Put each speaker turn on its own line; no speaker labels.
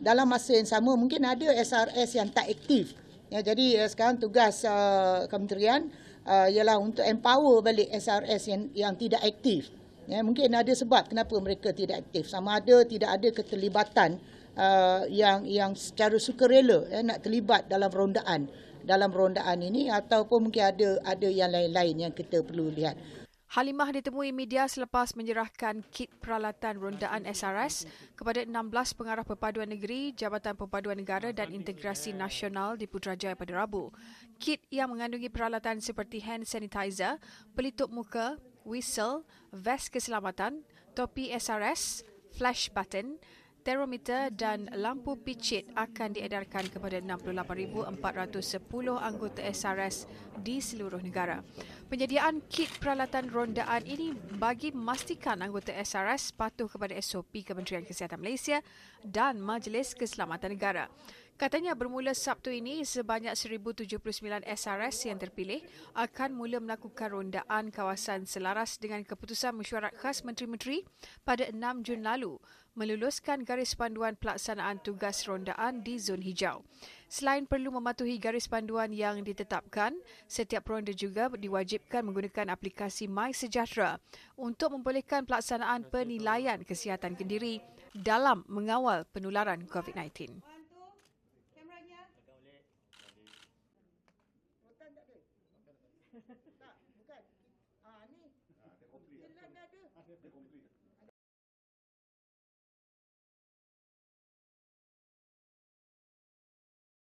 dalam masa yang sama mungkin ada SRS yang tak aktif. Ya, jadi uh, sekarang tugas uh, kementerian uh, ialah untuk empower balik SRS yang, yang tidak aktif. Ya, mungkin ada sebab kenapa mereka tidak aktif. Sama ada tidak ada keterlibatan uh, yang yang secara sukarela ya, nak terlibat dalam rondaan dalam rondaan ini ataupun mungkin ada ada yang lain-lain yang kita perlu lihat.
Halimah ditemui media selepas menyerahkan kit peralatan rondaan SRS kepada 16 pengarah perpaduan negeri, Jabatan Perpaduan Negara dan Integrasi Nasional di Putrajaya pada Rabu. Kit yang mengandungi peralatan seperti hand sanitizer, pelitup muka, whistle, vest keselamatan, topi SRS, flash button, termometer dan lampu picit akan diedarkan kepada 68,410 anggota SRS di seluruh negara penyediaan kit peralatan rondaan ini bagi memastikan anggota SRS patuh kepada SOP Kementerian Kesihatan Malaysia dan Majlis Keselamatan Negara. Katanya bermula Sabtu ini sebanyak 1079 SRS yang terpilih akan mula melakukan rondaan kawasan selaras dengan keputusan mesyuarat khas menteri-menteri pada 6 Jun lalu meluluskan garis panduan pelaksanaan tugas rondaan di zon hijau. Selain perlu mematuhi garis panduan yang ditetapkan, setiap peronda juga diwajibkan menggunakan aplikasi MySejahtera untuk membolehkan pelaksanaan penilaian kesihatan kendiri dalam mengawal penularan COVID-19.
telan tak ada? tak, bukan. Ah ha, ni. Ha, dia komplit. Telan dah ada. Ah, dia
komplit.